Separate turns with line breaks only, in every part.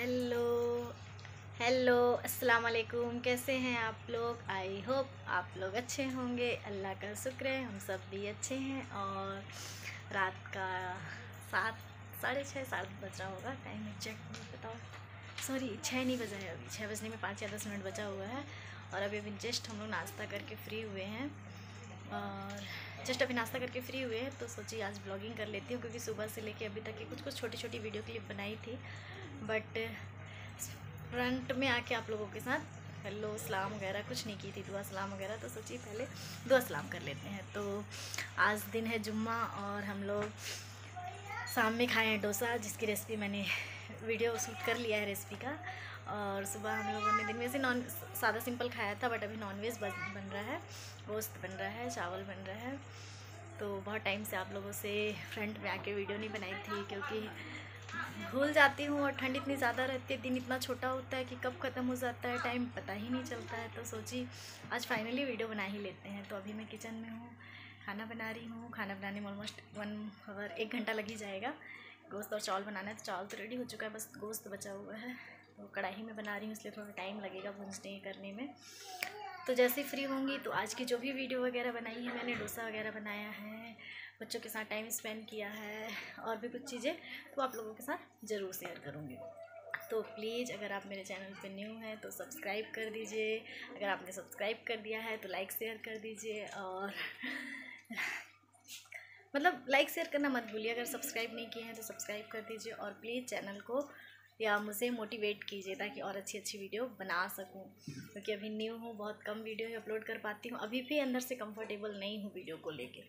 Hello hello अस्सलाम वालेकुम कैसे हैं आप लोग आई होप आप लोग अच्छे होंगे अल्लाह का शुक्र है हम सब भी अच्छे हैं और रात का सात साढ़े छः सात बज रहा होगा टाइम चेक नहीं बताओ सॉरी छः नहीं बजा है अभी छः बजने में पाँच या दस मिनट बचा हुआ है और अभी अभी जस्ट हम लोग नाश्ता करके फ्री हुए हैं और जस्ट अभी नाश्ता करके फ्री हुए हैं तो सोची आज ब्लॉगिंग कर लेती हूँ क्योंकि सुबह से लेके अभी तक की कुछ कुछ छोटी छोटी वीडियो क्लिप बनाई थी बट फ्रंट में आके आप लोगों के साथ हेलो सलाम वगैरह कुछ नहीं की थी दुआ सलाम वगैरह तो सोचिए पहले दुआ सलाम कर लेते हैं तो आज दिन है जुम्मा और हम लोग शाम में खाए हैं डोसा जिसकी रेसिपी मैंने वीडियो शूट कर लिया है रेसिपी का और सुबह हम लोगों ने दिन में से नॉन सादा सिंपल खाया था बट अभी नॉनवेज बन रहा है रोस्ट बन रहा है चावल बन रहा है तो बहुत टाइम से आप लोगों से फ्रंट में आके वीडियो नहीं बनाई थी क्योंकि भूल जाती हूँ और ठंड इतनी ज़्यादा रहती है दिन इतना छोटा होता है कि कब ख़त्म हो जाता है टाइम पता ही नहीं चलता है तो सोची आज फाइनली वीडियो बना ही लेते हैं तो अभी मैं किचन में हूँ खाना बना रही हूँ खाना बनाने में ऑलमोस्ट वन आवर एक घंटा लग ही जाएगा गोश्त और चावल बनाना है तो चावल तो रेडी हो चुका है बस गोश्त बचा हुआ है तो कढ़ाई में बना रही हूँ इसलिए थोड़ा टाइम लगेगा भूंजने करने में तो जैसे फ्री होंगी तो आज की जो भी वीडियो वगैरह बनाई है मैंने डोसा वगैरह बनाया है बच्चों के साथ टाइम स्पेंड किया है और भी कुछ चीज़ें तो आप लोगों के साथ ज़रूर शेयर करूँगी तो प्लीज़ अगर आप मेरे चैनल पर न्यू हैं तो सब्सक्राइब कर दीजिए अगर आपने सब्सक्राइब कर दिया है तो लाइक शेयर कर दीजिए और मतलब लाइक शेयर करना मत भूलिए अगर सब्सक्राइब नहीं किए हैं तो सब्सक्राइब कर दीजिए और प्लीज़ चैनल को या मुझे मोटिवेट कीजिए ताकि और अच्छी अच्छी वीडियो बना सकूं क्योंकि तो अभी न्यू हूँ बहुत कम वीडियो ही अपलोड कर पाती हूँ अभी भी अंदर से कंफर्टेबल नहीं हूँ वीडियो को लेके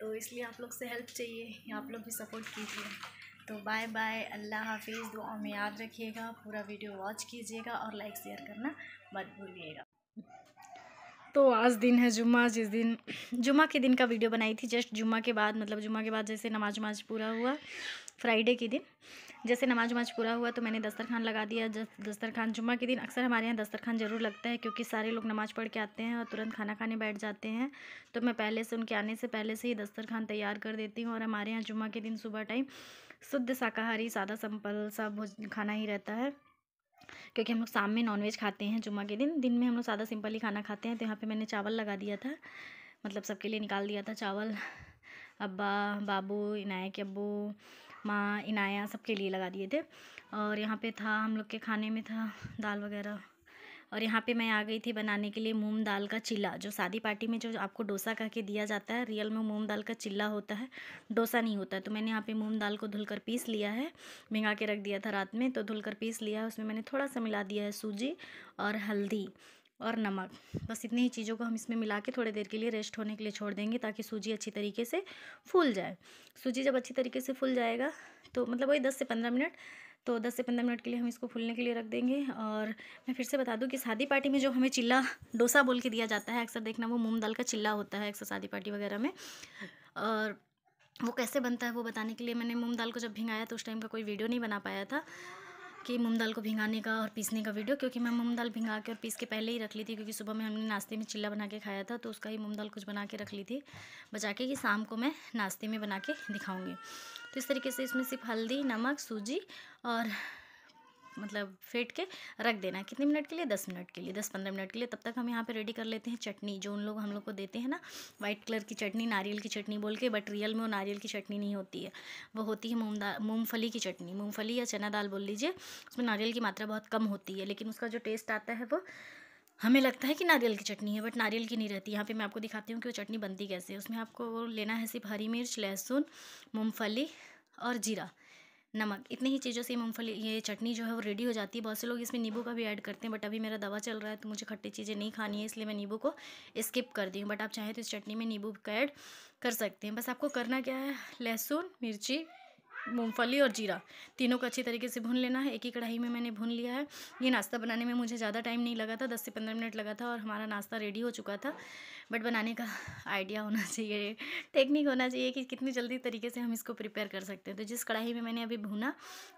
तो इसलिए आप लोग से हेल्प चाहिए आप लोग भी सपोर्ट कीजिए तो बाय बाय अल्लाह हाफिज़ दुआ में याद रखिएगा पूरा वीडियो वॉच कीजिएगा और लाइक शेयर करना मत भूलिएगा तो आज दिन है जुम्मा जिस दिन जुम्मा के दिन का वीडियो बनाई थी जस्ट जुम्मा के बाद मतलब जुम्मा के बाद जैसे नमाज उमाज पूरा हुआ फ्राइडे के दिन जैसे नमाज उमाज पूरा हुआ तो मैंने दस्तरखान लगा दिया दस्तरखान जुम्मा के दिन अक्सर हमारे यहाँ दस्तरखान ज़रूर लगता है क्योंकि सारे लोग नमाज़ पढ़ के आते हैं और तुरंत खाना खाने बैठ जाते हैं तो मैं पहले से उनके आने से पहले से ही दस्तरखान तैयार कर देती हूँ और हमारे यहाँ जुम्मा के दिन सुबह टाइम शुद्ध शाकाहारी सादा संपल सा खाना ही रहता है क्योंकि हम लोग शाम में नॉनवेज खाते हैं जुम्मा के दिन दिन में हम लोग सादा सिंपल ही खाना खाते हैं तो यहाँ पे मैंने चावल लगा दिया था मतलब सबके लिए निकाल दिया था चावल अब्बा बाबू इनायक अब्बू माँ इनाया सबके लिए लगा दिए थे और यहाँ पे था हम लोग के खाने में था दाल वगैरह और यहाँ पे मैं आ गई थी बनाने के लिए मूंग दाल का चिल्ला जो शादी पार्टी में जो आपको डोसा कह के दिया जाता है रियल में मूंग दाल का चिल्ला होता है डोसा नहीं होता है तो मैंने यहाँ पे मूंग दाल को धुलकर पीस लिया है भिंगा के रख दिया था रात में तो धुलकर पीस लिया है उसमें मैंने थोड़ा सा मिला दिया है सूजी और हल्दी और नमक बस इतनी ही चीज़ों को हम इसमें मिला के थोड़ी देर के लिए रेस्ट होने के लिए छोड़ देंगे ताकि सूजी अच्छी तरीके से फूल जाए सूजी जब अच्छी तरीके से फूल जाएगा तो मतलब वही दस से पंद्रह मिनट तो 10 से 15 मिनट के लिए हम इसको फूलने के लिए रख देंगे और मैं फिर से बता दूँ कि शादी पार्टी में जो हमें चिल्ला डोसा बोल के दिया जाता है अक्सर देखना वो मूंग दाल का चिल्ला होता है अक्सर शादी पार्टी वगैरह में और वो कैसे बनता है वो बताने के लिए मैंने मूंग दाल को जब भिंगाया तो उस टाइम का कोई वीडियो नहीं बना पाया था कि मूंग दाल को भिंगाने का और पीसने का वीडियो क्योंकि मैं मूंग दाल भिंगा के और पीस के पहले ही रख ली थी क्योंकि सुबह में हमने नाश्ते में चिल्ला बना के खाया था तो उसका ही मूंग दाल कुछ बना के रख ली थी बचा के कि शाम को मैं नाश्ते में बना के दिखाऊंगी तो इस तरीके से इसमें सिर्फ हल्दी नमक सूजी और मतलब फेंट के रख देना है कितने मिनट के लिए दस मिनट के लिए दस पंद्रह मिनट के लिए तब तक हम यहाँ पे रेडी कर लेते हैं चटनी जो उन लोग हम लोग को देते हैं ना वाइट कलर की चटनी नारियल की चटनी बोल के बट रियल में वो नारियल की चटनी नहीं होती है वो होती है मूंग मूंगफली की चटनी मूँगफली या चना दाल बोल लीजिए उसमें नारियल की मात्रा बहुत कम होती है लेकिन उसका जो टेस्ट आता है वो हमें लगता है कि नारियल की चटनी है बट नारियल की नहीं रहती यहाँ पे मैं आपको दिखाती हूँ कि वो चटनी बनती कैसे है उसमें आपको वो लेना है सिर्फ हरी मिर्च लहसुन मूंगफली और जीरा नमक इतनी ही चीज़ों से मूँगफली ये चटनी जो है वो रेडी हो जाती है बहुत से लोग इसमें नींबू का भी ऐड करते हैं बट अभी मेरा दवा चल रहा है तो मुझे खट्टी चीज़ें नहीं खानी है इसलिए मैं नींबू को स्किप कर दी हूँ बट आप चाहें तो इस चटनी में नींबू का ऐड कर सकते हैं बस आपको करना क्या है लहसुन मिर्ची मूंगफली और जीरा तीनों को अच्छी तरीके से भून लेना है एक ही कढ़ाई में मैंने भून लिया है ये नाश्ता बनाने में मुझे ज़्यादा टाइम नहीं लगा था दस से पंद्रह मिनट लगा था और हमारा नाश्ता रेडी हो चुका था बट बनाने का आइडिया होना चाहिए टेक्निक होना चाहिए कि कितनी जल्दी तरीके से हम इसको प्रिपेयर कर सकते हैं तो जिस कढ़ाई में मैंने अभी भूना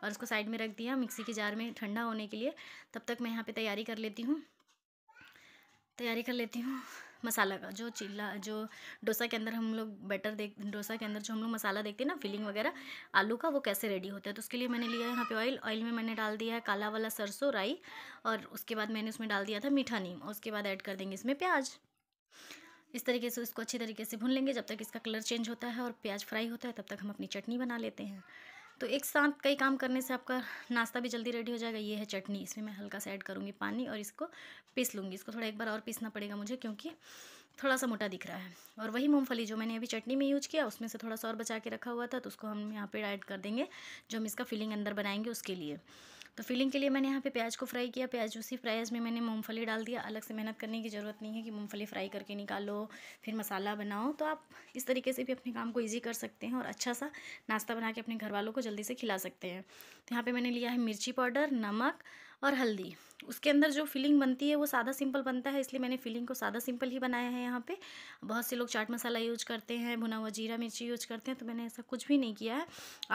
और उसको साइड में रख दिया मिक्सी के जार में ठंडा होने के लिए तब तक मैं यहाँ पर तैयारी कर लेती हूँ तैयारी कर लेती हूँ मसाला का जो चिल्ला जो डोसा के अंदर हम लोग बैटर देख डोसा के अंदर जो हम लोग मसाला देखते हैं ना फिलिंग वगैरह आलू का वो कैसे रेडी होता है तो उसके लिए मैंने लिया है यहाँ पे ऑयल ऑयल में मैंने डाल दिया है काला वाला सरसों राई और उसके बाद मैंने उसमें डाल दिया था मीठा नीम और उसके बाद ऐड कर देंगे इसमें प्याज इस तरीके से उसको अच्छी तरीके से भून लेंगे जब तक इसका कलर चेंज होता है और प्याज फ्राई होता है तब तक हम अपनी चटनी बना लेते हैं तो एक साथ कई काम करने से आपका नाश्ता भी जल्दी रेडी हो जाएगा ये है चटनी इसमें मैं हल्का सा ऐड करूँगी पानी और इसको पीस लूँगी इसको थोड़ा एक बार और पीसना पड़ेगा मुझे क्योंकि थोड़ा सा मोटा दिख रहा है और वही मूंगफली जो मैंने अभी चटनी में यूज़ किया उसमें से थोड़ा सा और बचा के रखा हुआ था तो उसको हम यहाँ पर ऐड कर देंगे जो हम इसका फिलिंग अंदर बनाएंगे उसके लिए तो फिलिंग के लिए मैंने यहाँ पे प्याज को फ्राई किया प्याज उसी फ्राइज में मैंने मूँगफली डाल दिया अलग से मेहनत करने की ज़रूरत नहीं है कि मूँगफली फ्राई करके निकालो फिर मसाला बनाओ तो आप इस तरीके से भी अपने काम को ईजी कर सकते हैं और अच्छा सा नाश्ता बना के अपने घर वालों को जल्दी से खिला सकते हैं तो यहाँ पर मैंने लिया है मिर्ची पाउडर नमक और हल्दी उसके अंदर जो फिलिंग बनती है वो सादा सिंपल बनता है इसलिए मैंने फिलिंग को सादा सिंपल ही बनाया है यहाँ पे बहुत से लोग चाट मसाला यूज करते हैं भुना हुआ जीरा मिर्ची यूज करते हैं तो मैंने ऐसा कुछ भी नहीं किया है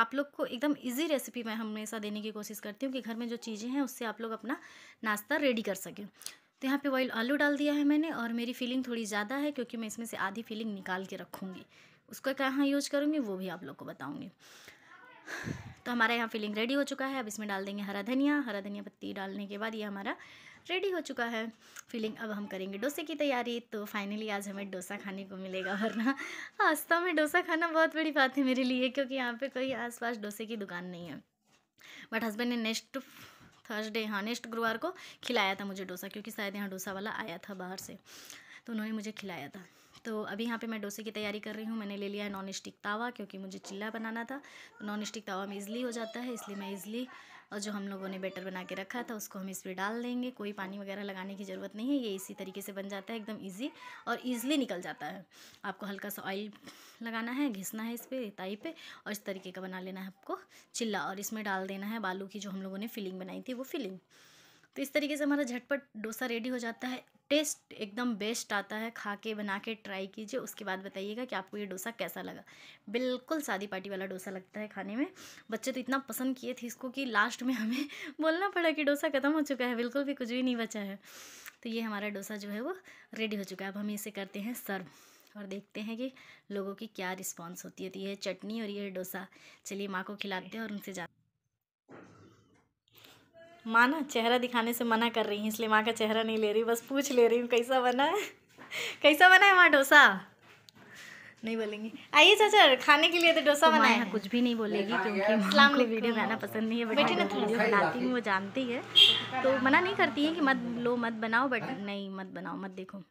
आप लोग को एकदम ईजी रेसिपी मैं हमेशा देने की कोशिश करती हूँ कि घर में जो चीज़ें हैं उससे आप लोग अपना नाश्ता रेडी कर सकें तो यहाँ पर ऑयल आलू डाल दिया है मैंने और मेरी फीलिंग थोड़ी ज़्यादा है क्योंकि मैं इसमें से आधी फीलिंग निकाल के रखूँगी उसका कहाँ यूज करूँगी वो भी आप लोग को बताऊँगी तो हमारा यहाँ फिलिंग रेडी हो चुका है अब इसमें डाल देंगे हरा धनिया हरा धनिया पत्ती डालने के बाद ये हमारा रेडी हो चुका है फिलिंग अब हम करेंगे डोसे की तैयारी तो फाइनली आज हमें डोसा खाने को मिलेगा वरना आस्था में डोसा खाना बहुत बड़ी बात है मेरे लिए क्योंकि यहाँ पर कोई आस डोसे की दुकान नहीं है बट हस्बैंड ने नेक्स्ट थर्सडे हाँ नेक्स्ट गुरुवार को खिलाया था मुझे डोसा क्योंकि शायद यहाँ डोसा वाला आया था बाहर से तो उन्होंने मुझे खिलाया था तो अभी यहाँ पे मैं डोसे की तैयारी कर रही हूँ मैंने ले लिया है नॉन स्टिक तावा क्योंकि मुझे चिल्ला बनाना था तो नॉन स्टिक तावा में इजली हो जाता है इसलिए मैं इजली और जो हम लोगों ने बैटर बना के रखा था उसको हम इस पर डाल देंगे कोई पानी वगैरह लगाने की ज़रूरत नहीं है ये इसी तरीके से बन जाता है एकदम ईजी और ईज़ली निकल जाता है आपको हल्का सा ऑयल लगाना है घिसना है इस पर ताई पर और इस तरीके का बना लेना है आपको चिल्ला और इसमें डाल देना है बालू की जो हम लोगों ने फिलिंग बनाई थी वो फिलिंग तो इस तरीके से हमारा झटपट डोसा रेडी हो जाता है टेस्ट एकदम बेस्ट आता है खा के बना के ट्राई कीजिए उसके बाद बताइएगा कि आपको ये डोसा कैसा लगा बिल्कुल सादी पार्टी वाला डोसा लगता है खाने में बच्चे तो इतना पसंद किए थे इसको कि लास्ट में हमें बोलना पड़ा कि डोसा ख़त्म हो चुका है बिल्कुल भी कुछ भी नहीं बचा है तो ये हमारा डोसा जो है वो रेडी हो चुका है अब हम इसे करते हैं सर्व और देखते हैं कि लोगों की क्या रिस्पॉन्स होती है तो ये चटनी और ये डोसा चलिए माँ को खिलाते हैं और उनसे जाते माँ ना चेहरा दिखाने से मना कर रही हैं इसलिए माँ का चेहरा नहीं ले रही बस पूछ ले रही हूँ कैसा बना है कैसा बना है माँ डोसा नहीं बोलेंगे आइए चाचा खाने के लिए तो डोसा तो बनाया कुछ भी नहीं बोलेगी क्योंकि इस्लाम को वीडियो तो बनाना पसंद नहीं है बट बेटी ना हाँ। वीडियो बनाती हूँ वो जानती है तो मना नहीं करती है कि मत लो मत बनाओ बट नहीं मत बनाओ मत देखो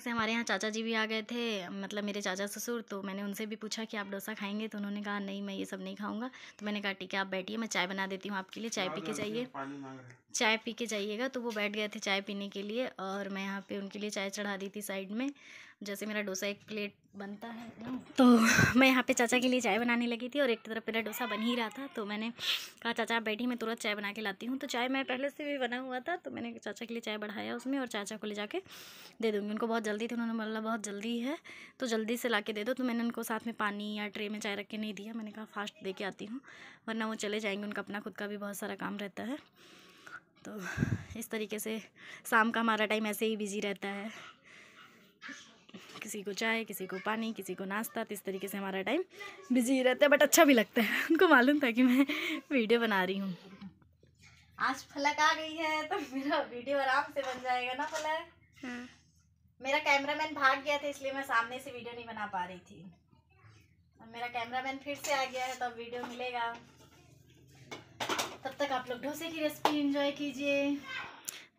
से हमारे यहाँ चाचा जी भी आ गए थे मतलब मेरे चाचा ससुर तो मैंने उनसे भी पूछा कि आप डोसा खाएंगे तो उन्होंने कहा नहीं मैं ये सब नहीं खाऊंगा तो मैंने कहा ठीक है आप बैठिए मैं चाय बना देती हूँ आपके लिए चाय पी के जाइए चाय पी के जाइएगा तो वो बैठ गए थे चाय पीने के लिए और मैं यहाँ पे उनके लिए चाय चढ़ा दी थी साइड में जैसे मेरा डोसा एक प्लेट बनता है तो मैं यहाँ पे चाचा के लिए चाय बनाने लगी थी और एक तरफ मेरा डोसा बन ही रहा था तो मैंने कहा चाचा आप बैठी मैं तुरंत चाय बना के लाती हूँ तो चाय मैं पहले से भी बना हुआ था तो मैंने चाचा के लिए चाय बढ़ाया उसमें और चाचा को ले जाके दे दूँगी उनको बहुत जल्दी थी उन्होंने बोला बहुत जल्दी है तो जल्दी से ला के दे दो तो मैंने उनको साथ में पानी या ट्रे में चाय रख के नहीं दिया मैंने कहा फास्ट दे के आती हूँ वरना वो चले जाएँगे उनका अपना खुद का भी बहुत सारा काम रहता है तो इस तरीके से शाम का हमारा टाइम ऐसे ही बिजी रहता है किसी को चाय किसी को पानी किसी को नाश्ता तो इस तरीके से हमारा टाइम बिजी रहता है बट अच्छा भी लगता है उनको मालूम था कि मैं वीडियो बना रही हूँ आज फलक आ गई है तो मेरा वीडियो आराम से बन जाएगा ना फलक हाँ। मेरा कैमरामैन भाग गया था इसलिए मैं सामने से वीडियो नहीं बना पा रही थी और मेरा कैमरामैन फिर से आ गया है तो वीडियो मिलेगा तब तक आप लोग डोसे की रेसिपी इंजॉय कीजिए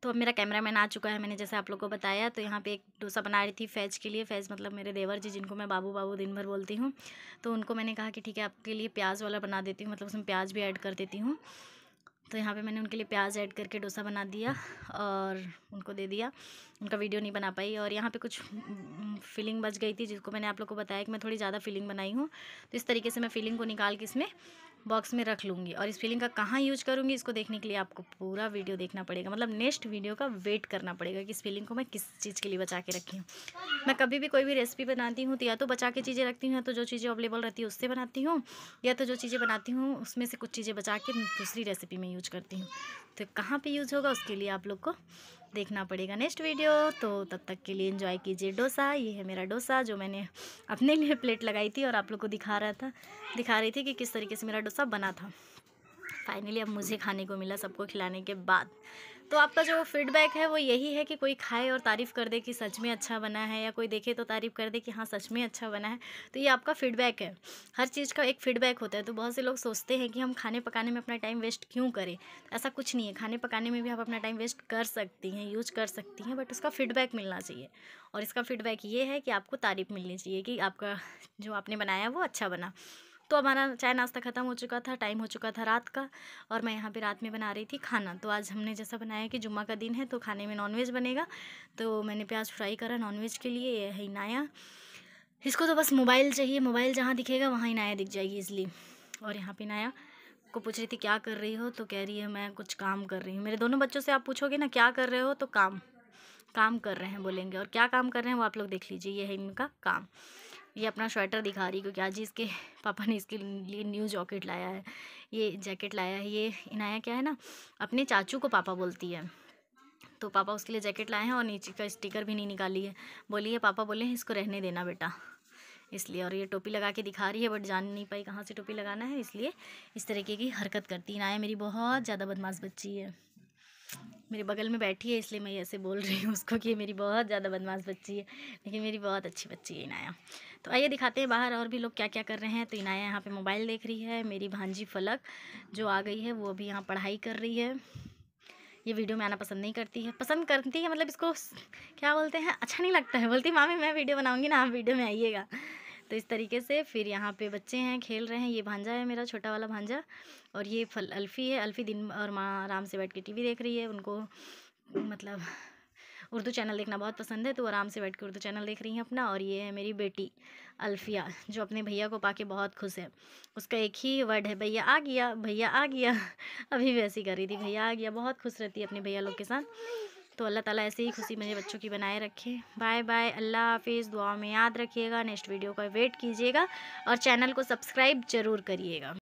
तो अब मेरा कैमरा मैन आ चुका है मैंने जैसे आप लोग को बताया तो यहाँ पे एक डोसा बना रही थी फैज के लिए फैज मतलब मेरे देवर जी जिनको मैं बाबू बाबू दिन भर बोलती हूँ तो उनको मैंने कहा कि ठीक है आपके लिए प्याज वाला बना देती हूँ मतलब उसमें प्याज भी ऐड कर देती हूँ तो यहाँ पे मैंने उनके लिए प्याज ऐड करके डोसा बना दिया और उनको दे दिया उनका वीडियो नहीं बना पाई और यहाँ पे कुछ फिलिंग बच गई थी जिसको मैंने आप लोग को बताया कि मैं थोड़ी ज़्यादा फिलिंग बनाई हूँ तो इस तरीके से मैं फिलिंग को निकाल के इसमें बॉक्स में रख लूँगी और इस फीलिंग का कहाँ यूज करूँगी इसको देखने के लिए आपको पूरा वीडियो देखना पड़ेगा मतलब नेक्स्ट वीडियो का वेट करना पड़ेगा कि इस फीलिंग को मैं किस चीज़ के लिए बचा के रखी हूँ मैं कभी भी कोई भी रेसिपी बनाती हूँ तो या तो बचा के चीज़ें रखती हूँ या तो जो चीज़ें अवेलेबल रहती है उससे बनाती हूँ या तो जो चीज़ें बनाती हूँ उसमें से कुछ चीज़ें बचा के दूसरी रेसिपी में यूज करती हूँ तो कहाँ पर यूज़ होगा उसके लिए आप लोग को देखना पड़ेगा नेक्स्ट वीडियो तो तब तक के लिए इन्जॉय कीजिए डोसा ये है मेरा डोसा जो मैंने अपने लिए प्लेट लगाई थी और आप लोग को दिखा रहा था दिखा रही थी कि किस तरीके से मेरा डोसा बना था फाइनली अब मुझे खाने को मिला सबको खिलाने के बाद तो आपका जो फीडबैक है वो यही है कि कोई खाए और तारीफ़ कर दे कि सच में अच्छा बना है या कोई देखे तो तारीफ़ कर दे कि हाँ सच में अच्छा बना है तो ये आपका फीडबैक है हर चीज़ का एक फीडबैक होता है तो बहुत से लोग सोचते हैं कि हम खाने पकाने में अपना टाइम वेस्ट क्यों करें ऐसा कुछ नहीं है खाने पकाने में भी आप अपना टाइम वेस्ट कर सकती हैं यूज कर सकती हैं बट उसका फीडबैक मिलना चाहिए और इसका फीडबैक ये है कि आपको तारीफ़ मिलनी चाहिए कि आपका जो आपने बनाया वो अच्छा बना तो हमारा चाय नाश्ता ख़त्म हो चुका था टाइम हो चुका था रात का और मैं यहाँ पे रात में बना रही थी खाना तो आज हमने जैसा बनाया कि जुम्मा का दिन है तो खाने में नॉनवेज बनेगा तो मैंने प्याज फ्राई करा नॉनवेज के लिए यह है इनाया इसको तो बस मोबाइल चाहिए मोबाइल जहाँ दिखेगा वहाँ ही नाया दिख जाएगी इसलिए और यहाँ पे नाया को पूछ रही थी क्या कर रही हो तो कह रही है मैं कुछ काम कर रही हूँ मेरे दोनों बच्चों से आप पूछोगे ना क्या कर रहे हो तो काम काम कर रहे हैं बोलेंगे और क्या काम कर रहे हैं वो आप लोग देख लीजिए ये है इनका काम ये अपना स्वेटर दिखा रही क्योंकि आज ही इसके पापा ने इसके लिए न्यू जॉकेट लाया है ये जैकेट लाया है ये इनाया क्या है ना अपने चाचू को पापा बोलती है तो पापा उसके लिए जैकेट लाए हैं और नीचे का स्टिकर भी नहीं निकाली है बोली पापा बोले इसको रहने देना बेटा इसलिए और ये टोपी लगा के दिखा रही है बट जान नहीं पाई कहाँ से टोपी लगाना है इसलिए इस तरीके की हरकत करती इनाया मेरी बहुत ज़्यादा बदमाश बच्ची है मेरे बगल में बैठी है इसलिए मैं ऐसे बोल रही हूँ उसको कि मेरी बहुत ज़्यादा बदमाश बच्ची है लेकिन मेरी बहुत अच्छी बच्ची है इनाया तो आइए दिखाते हैं बाहर और भी लोग क्या क्या कर रहे हैं तो इनाया यहाँ पे मोबाइल देख रही है मेरी भांजी फलक जो आ गई है वो अभी यहाँ पढ़ाई कर रही है ये वीडियो में आना पसंद नहीं करती है पसंद करती है मतलब इसको क्या बोलते हैं अच्छा नहीं लगता है बोलती मामी मैं वीडियो बनाऊँगी ना आप वीडियो में आइएगा तो इस तरीके से फिर यहाँ पे बच्चे हैं खेल रहे हैं ये भांजा है मेरा छोटा वाला भांजा और ये फल अल्फ़ी है अल्फ़ी दिन और माँ आराम से बैठ के टीवी देख रही है उनको मतलब उर्दू चैनल देखना बहुत पसंद है तो आराम से बैठ के उर्दू चैनल देख रही हैं अपना और ये है मेरी बेटी अल्फिया जो अपने भैया को पाके बहुत खुश है उसका एक ही वर्ड है भैया आ गया भैया आ गया अभी वैसी कर रही थी भैया आ गया बहुत खुश रहती है अपने भैया लोग के साथ तो अल्लाह ताला ऐसे ही खुशी मेरे बच्चों की बनाए रखे बाय बाय अल्लाह हाफिज़ दुआ में याद रखिएगा नेक्स्ट वीडियो का वेट कीजिएगा और चैनल को सब्सक्राइब ज़रूर करिएगा